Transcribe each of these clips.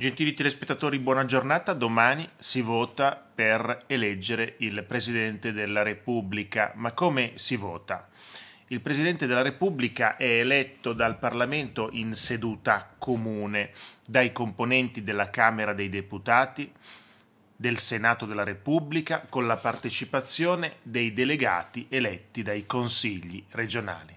Gentili telespettatori, buona giornata. Domani si vota per eleggere il Presidente della Repubblica. Ma come si vota? Il Presidente della Repubblica è eletto dal Parlamento in seduta comune, dai componenti della Camera dei Deputati, del Senato della Repubblica, con la partecipazione dei delegati eletti dai consigli regionali.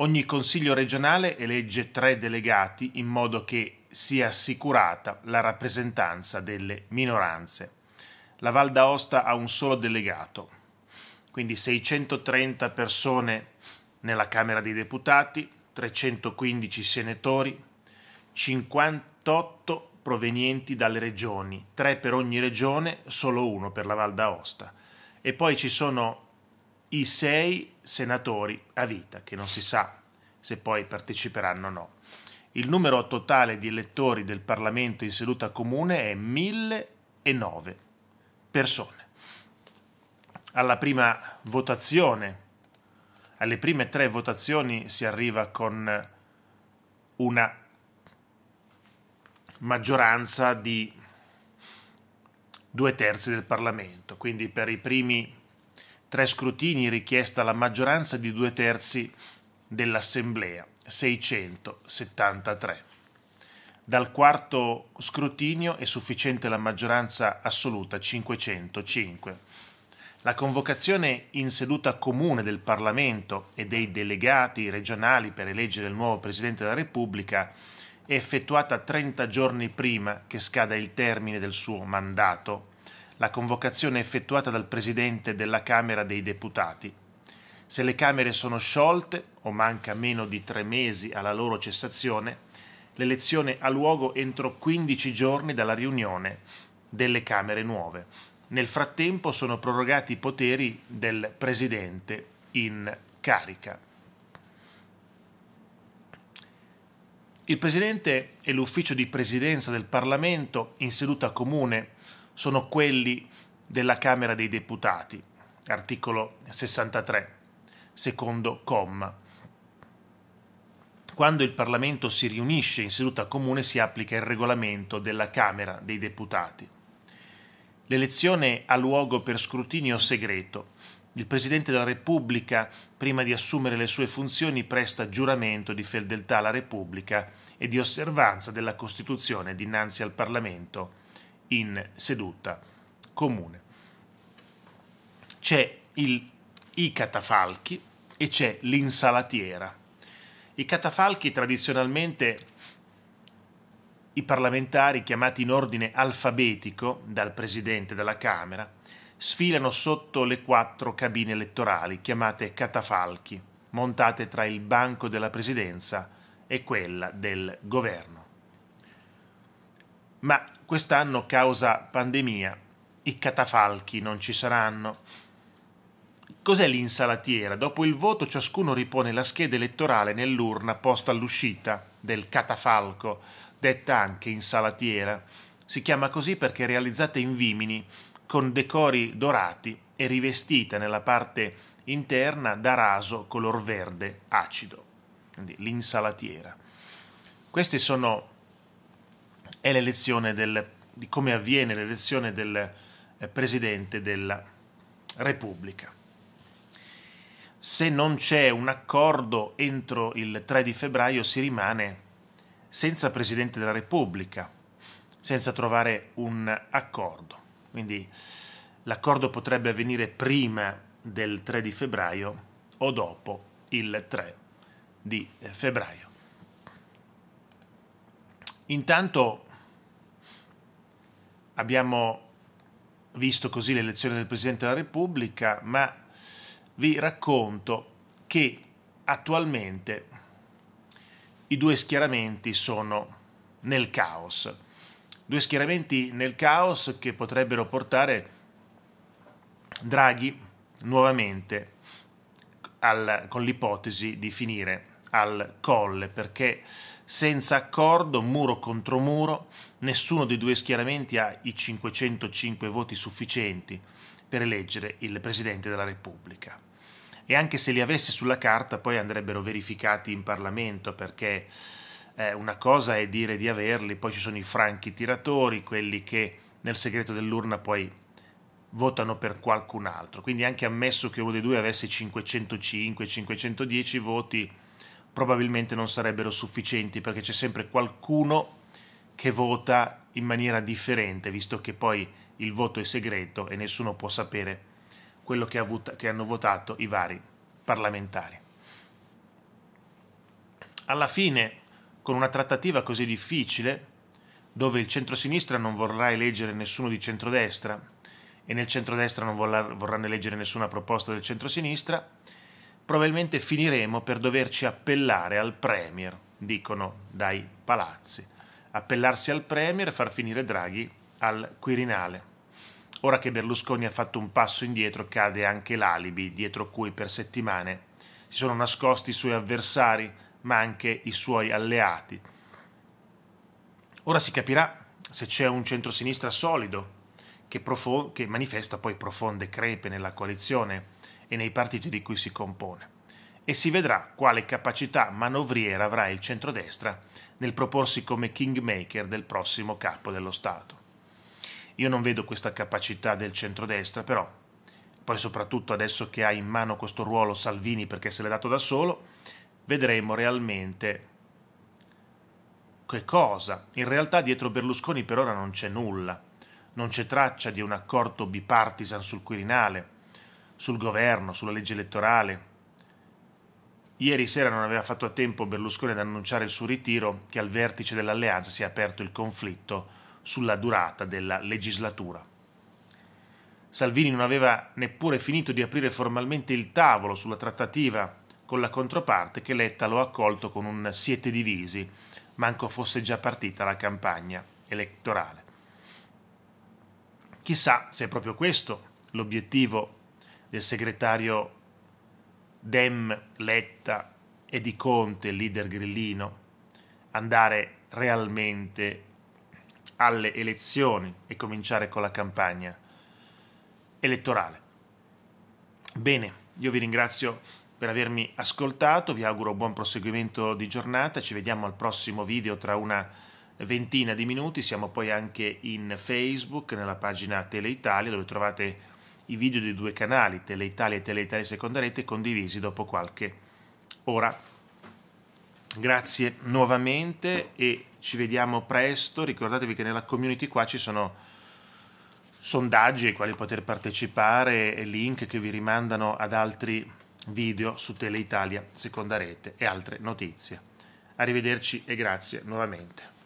Ogni consiglio regionale elegge tre delegati in modo che sia assicurata la rappresentanza delle minoranze. La Val d'Aosta ha un solo delegato, quindi 630 persone nella Camera dei Deputati, 315 senatori, 58 provenienti dalle regioni, 3 per ogni regione, solo uno per la Val d'Aosta. E poi ci sono i 6 senatori a vita, che non si sa se poi parteciperanno o no. Il numero totale di elettori del Parlamento in seduta comune è 1009 persone. Alla prima votazione, alle prime tre votazioni si arriva con una maggioranza di due terzi del Parlamento, quindi per i primi tre scrutini richiesta la maggioranza di due terzi dell'Assemblea. 673. Dal quarto scrutinio è sufficiente la maggioranza assoluta 505. La convocazione in seduta comune del Parlamento e dei delegati regionali per eleggere il nuovo Presidente della Repubblica è effettuata 30 giorni prima che scada il termine del suo mandato. La convocazione è effettuata dal Presidente della Camera dei Deputati se le Camere sono sciolte o manca meno di tre mesi alla loro cessazione, l'elezione ha luogo entro 15 giorni dalla riunione delle Camere nuove. Nel frattempo sono prorogati i poteri del Presidente in carica. Il Presidente e l'Ufficio di Presidenza del Parlamento in seduta comune sono quelli della Camera dei Deputati, articolo 63 secondo comma. Quando il Parlamento si riunisce in seduta comune si applica il regolamento della Camera dei Deputati. L'elezione ha luogo per scrutinio segreto. Il Presidente della Repubblica, prima di assumere le sue funzioni, presta giuramento di fedeltà alla Repubblica e di osservanza della Costituzione dinanzi al Parlamento in seduta comune. C'è il, i catafalchi, e c'è l'insalatiera. I catafalchi tradizionalmente i parlamentari chiamati in ordine alfabetico dal presidente della Camera sfilano sotto le quattro cabine elettorali chiamate catafalchi, montate tra il banco della presidenza e quella del governo. Ma quest'anno, causa pandemia, i catafalchi non ci saranno Cos'è l'insalatiera? Dopo il voto ciascuno ripone la scheda elettorale nell'urna posta all'uscita del catafalco, detta anche insalatiera. Si chiama così perché è realizzata in vimini, con decori dorati e rivestita nella parte interna da raso color verde acido, quindi l'insalatiera. Queste sono è l'elezione del, di come avviene l'elezione del eh, Presidente della Repubblica se non c'è un accordo entro il 3 di febbraio si rimane senza Presidente della Repubblica, senza trovare un accordo. Quindi l'accordo potrebbe avvenire prima del 3 di febbraio o dopo il 3 di febbraio. Intanto abbiamo visto così l'elezione del Presidente della Repubblica, ma vi racconto che attualmente i due schieramenti sono nel caos. Due schieramenti nel caos che potrebbero portare Draghi nuovamente al, con l'ipotesi di finire al colle perché senza accordo, muro contro muro, nessuno dei due schieramenti ha i 505 voti sufficienti per eleggere il Presidente della Repubblica e anche se li avesse sulla carta poi andrebbero verificati in Parlamento perché eh, una cosa è dire di averli, poi ci sono i franchi tiratori, quelli che nel segreto dell'urna poi votano per qualcun altro. Quindi anche ammesso che uno dei due avesse 505, 510 voti, probabilmente non sarebbero sufficienti perché c'è sempre qualcuno che vota in maniera differente, visto che poi il voto è segreto e nessuno può sapere quello che, ha vota- che hanno votato i vari parlamentari. Alla fine, con una trattativa così difficile, dove il centrosinistra non vorrà eleggere nessuno di centrodestra e nel centrodestra non vorranno eleggere nessuna proposta del centrosinistra, probabilmente finiremo per doverci appellare al Premier, dicono dai palazzi, appellarsi al Premier e far finire Draghi al Quirinale. Ora che Berlusconi ha fatto un passo indietro cade anche l'alibi dietro cui per settimane si sono nascosti i suoi avversari ma anche i suoi alleati. Ora si capirà se c'è un centrosinistra solido che, profo- che manifesta poi profonde crepe nella coalizione e nei partiti di cui si compone e si vedrà quale capacità manovriera avrà il centrodestra nel proporsi come kingmaker del prossimo capo dello Stato. Io non vedo questa capacità del centrodestra, però poi soprattutto adesso che ha in mano questo ruolo Salvini perché se l'è dato da solo, vedremo realmente che cosa. In realtà dietro Berlusconi per ora non c'è nulla, non c'è traccia di un accordo bipartisan sul Quirinale, sul governo, sulla legge elettorale. Ieri sera non aveva fatto a tempo Berlusconi ad annunciare il suo ritiro che al vertice dell'alleanza si è aperto il conflitto sulla durata della legislatura. Salvini non aveva neppure finito di aprire formalmente il tavolo sulla trattativa con la controparte che Letta lo ha accolto con un siete divisi, manco fosse già partita la campagna elettorale. Chissà se è proprio questo l'obiettivo del segretario Dem Letta e di Conte, leader grillino, andare realmente alle elezioni e cominciare con la campagna elettorale. Bene, io vi ringrazio per avermi ascoltato, vi auguro buon proseguimento di giornata, ci vediamo al prossimo video tra una ventina di minuti, siamo poi anche in Facebook, nella pagina Tele Italia, dove trovate i video dei due canali, Tele Italia e Tele Italia Seconda Rete, condivisi dopo qualche ora grazie nuovamente e ci vediamo presto. Ricordatevi che nella community qua ci sono sondaggi ai quali poter partecipare e link che vi rimandano ad altri video su Teleitalia, Seconda Rete e altre notizie. Arrivederci e grazie nuovamente.